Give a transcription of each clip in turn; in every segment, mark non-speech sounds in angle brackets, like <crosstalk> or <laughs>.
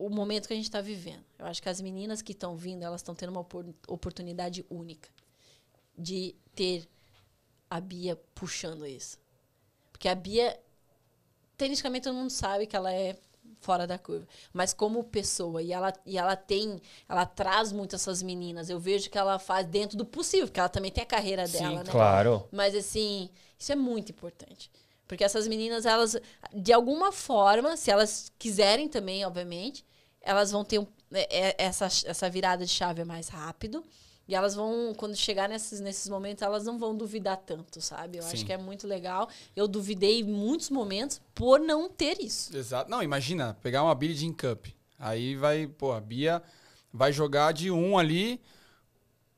o momento que a gente está vivendo. Eu acho que as meninas que estão vindo, elas estão tendo uma oportunidade única de ter a Bia puxando isso. Porque a Bia, tecnicamente, todo mundo sabe que ela é fora da curva. Mas como pessoa, e ela, e ela tem, ela traz muito essas meninas. Eu vejo que ela faz dentro do possível, porque ela também tem a carreira Sim, dela, né? Claro. Mas assim, isso é muito importante. Porque essas meninas, elas, de alguma forma, se elas quiserem também, obviamente, elas vão ter um, é, é, essa, essa virada de chave é mais rápido. E elas vão, quando chegar nesses, nesses momentos, elas não vão duvidar tanto, sabe? Eu Sim. acho que é muito legal. Eu duvidei em muitos momentos por não ter isso. Exato. Não, imagina, pegar uma Billie Jean Cup. Aí vai, pô, a Bia vai jogar de um ali,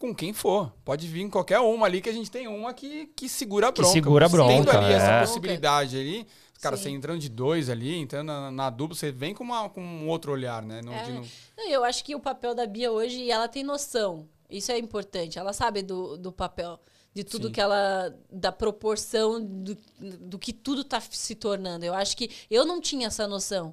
com quem for. Pode vir qualquer uma ali que a gente tem uma que, que segura a bronca. Que segura a bronca. Tendo ali é. essa possibilidade ali, cara, Sim. você entrando de dois ali, entrando na, na dupla, você vem com, uma, com um outro olhar, né? No, é. de, no... Não, eu acho que o papel da Bia hoje, ela tem noção. Isso é importante. Ela sabe do, do papel, de tudo Sim. que ela. da proporção do, do que tudo está se tornando. Eu acho que eu não tinha essa noção.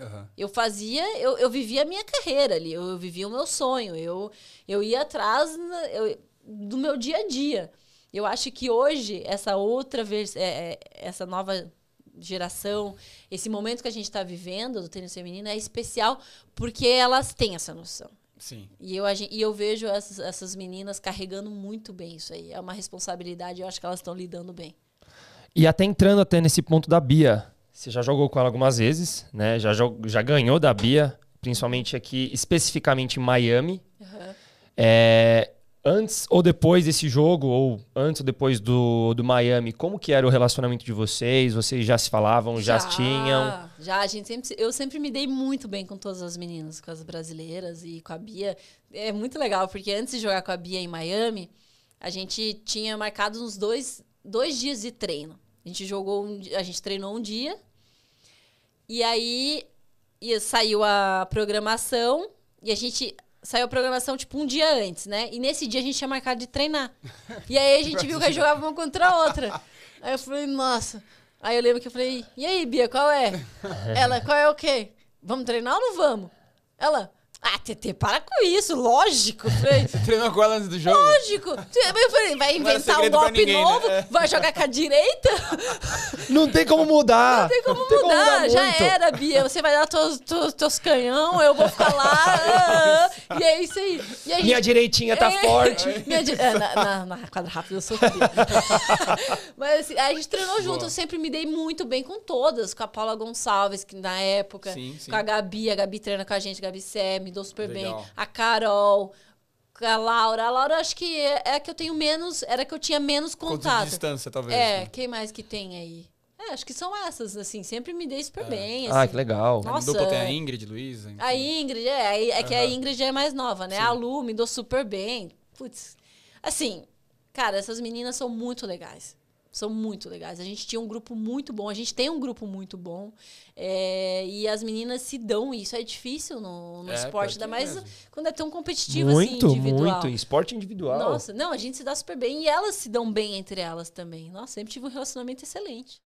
Uhum. Eu fazia, eu, eu vivia a minha carreira ali, eu, vivia o meu sonho, eu, eu ia atrás na, eu, do meu dia a dia. Eu acho que hoje, essa outra vez, é, é, essa nova geração, esse momento que a gente está vivendo do tênis feminino é especial porque elas têm essa noção. Sim. E eu, e eu vejo essas, essas meninas carregando muito bem isso aí. É uma responsabilidade, eu acho que elas estão lidando bem. E até entrando até nesse ponto da Bia, você já jogou com ela algumas vezes, né? Já, já ganhou da Bia, principalmente aqui, especificamente em Miami. Uhum. É, antes ou depois desse jogo, ou antes ou depois do, do Miami, como que era o relacionamento de vocês? Vocês já se falavam, já, já tinham? Já, a gente sempre, eu sempre me dei muito bem com todas as meninas, com as brasileiras e com a Bia. É muito legal, porque antes de jogar com a Bia em Miami, a gente tinha marcado uns dois, dois dias de treino. A gente jogou, um, a gente treinou um dia. E aí e saiu a programação e a gente saiu a programação tipo um dia antes, né? E nesse dia a gente tinha marcado de treinar. E aí a gente viu que a jogava uma contra a outra. Aí eu falei, nossa. Aí eu lembro que eu falei, e aí, Bia, qual é? Ela, qual é o quê? Vamos treinar ou não vamos? Ela, para com isso, lógico. Falei, <laughs> Você treinou com ela antes do jogo? Lógico. Eu falei, vai inventar um golpe ninguém, né? novo, né? vai jogar com a direita. Não tem como mudar. Não tem como, Não mudar. Tem como mudar. já muito. era, Bia. Você vai dar teus, teus, teus canhão, eu vou ficar lá. Ah, ah. e é isso aí. minha direitinha tá é. forte. <laughs> di... é, na, na, na, quadra rápida eu sou <laughs> Mas assim, a gente treinou Boa. junto, eu sempre me dei muito bem com todas, com a Paula Gonçalves, que na época, sim, sim. com a Gabi, a Gabi treina com a gente, a Gabi Sé, me dou super super Legal. bem. A Carol, a Laura. A Laura, acho que é, é que eu tenho menos. Era que eu tinha menos contato. De distância, talvez. É, né? quem mais que tem aí? É, acho que são essas, assim. Sempre me dei super é. bem. Ah, assim. Ah, que legal. Nossa. Dupla tem a Ingrid, Luísa. A Ingrid, é. É que uhum. a Ingrid é mais nova, né? Sim. A Lu me dou super bem. Putz. Assim, cara, essas meninas são muito legais são muito legais. A gente tinha um grupo muito bom, a gente tem um grupo muito bom. É, e as meninas se dão isso. É difícil no, no é, esporte, ainda mais mesmo. quando é tão competitivo assim, muito, assim, individual. Muito, esporte individual. Nossa, não, a gente se dá super bem e elas se dão bem entre elas também. Nossa, sempre tive um relacionamento excelente.